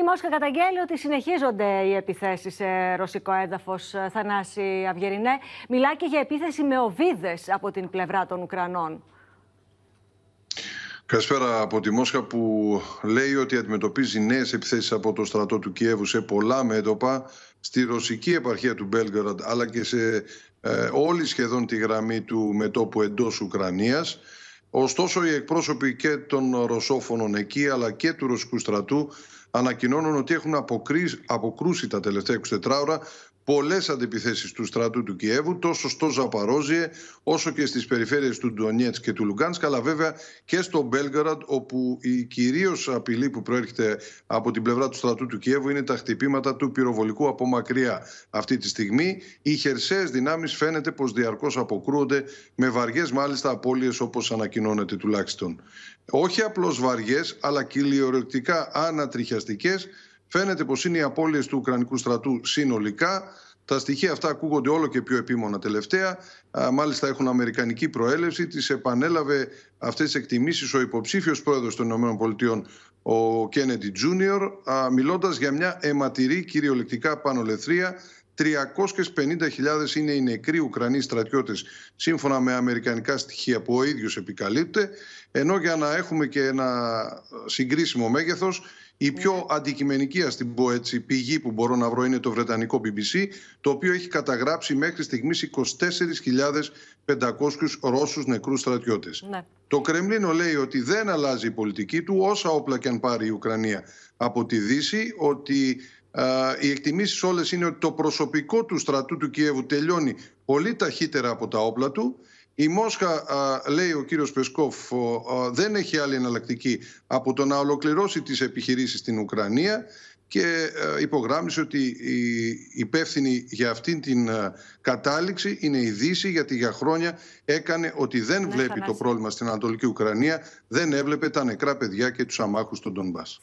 Η Μόσχα καταγγέλει ότι συνεχίζονται οι επιθέσεις σε ρωσικό έδαφος. Ε, Θανάση Αυγερινέ, μιλάει και για επίθεση με οβίδες από την πλευρά των Ουκρανών. Καλησπέρα από τη Μόσχα που λέει ότι αντιμετωπίζει νέες επιθέσεις από το στρατό του Κιέβου σε πολλά μέτωπα στη ρωσική επαρχία του Μπέλγκραντ αλλά και σε ε, όλη σχεδόν τη γραμμή του μετόπου εντός Ουκρανίας. Ωστόσο, οι εκπρόσωποι και των ρωσόφωνων εκεί αλλά και του ρωσικού στρατού ανακοινώνουν ότι έχουν αποκρούσει τα τελευταία 24 ώρα Πολλές αντιπιθέσεις του στρατού του Κιέβου, τόσο στο Ζαπαρόζιε, όσο και στις περιφέρειες του Ντονιέτς και του Λουγκάνσκ, αλλά βέβαια και στο Μπέλγαραντ, όπου η κυρίως απειλή που προέρχεται από την πλευρά του στρατού του Κιέβου είναι τα χτυπήματα του πυροβολικού από μακριά αυτή τη στιγμή. Οι χερσαίες δυνάμεις φαίνεται πως διαρκώς αποκρούονται με βαριές μάλιστα απώλειες, όπως ανακοινώνεται τουλάχιστον. Όχι απλώς βαριές, αλλά κυριολεκτικά ανατριχιαστικές. Φαίνεται πως είναι οι απώλειες του Ουκρανικού στρατού συνολικά. Τα στοιχεία αυτά ακούγονται όλο και πιο επίμονα τελευταία. Μάλιστα έχουν αμερικανική προέλευση. Τις επανέλαβε αυτές τις εκτιμήσεις ο υποψήφιος πρόεδρος των ΗΠΑ, ο Κέννεντι Τζούνιορ, μιλώντας για μια αιματηρή κυριολεκτικά πανολεθρία 350.000 είναι οι νεκροί Ουκρανοί στρατιώτες σύμφωνα με αμερικανικά στοιχεία που ο ίδιος επικαλύπτεται ενώ για να έχουμε και ένα συγκρίσιμο μέγεθος. η πιο ναι. αντικειμενική, ας την πω έτσι, πηγή που μπορώ να βρω είναι το βρετανικό BBC, το οποίο έχει καταγράψει μέχρι στιγμής 24.500 Ρώσους νεκρούς στρατιώτες. Ναι. Το Κρεμλίνο λέει ότι δεν αλλάζει η πολιτική του όσα όπλα και αν πάρει η Ουκρανία από τη Δύση, ότι οι εκτιμήσεις όλες είναι ότι το προσωπικό του στρατού του Κιέβου τελειώνει πολύ ταχύτερα από τα όπλα του. Η Μόσχα, λέει ο κύριος Πεσκόφ, δεν έχει άλλη εναλλακτική από το να ολοκληρώσει τις επιχειρήσεις στην Ουκρανία και υπογράμμισε ότι η υπεύθυνη για αυτήν την κατάληξη είναι η Δύση γιατί για χρόνια έκανε ότι δεν ναι, βλέπει το πρόβλημα στην Ανατολική Ουκρανία, δεν έβλεπε τα νεκρά παιδιά και τους αμάχους στον Ντονμπάς.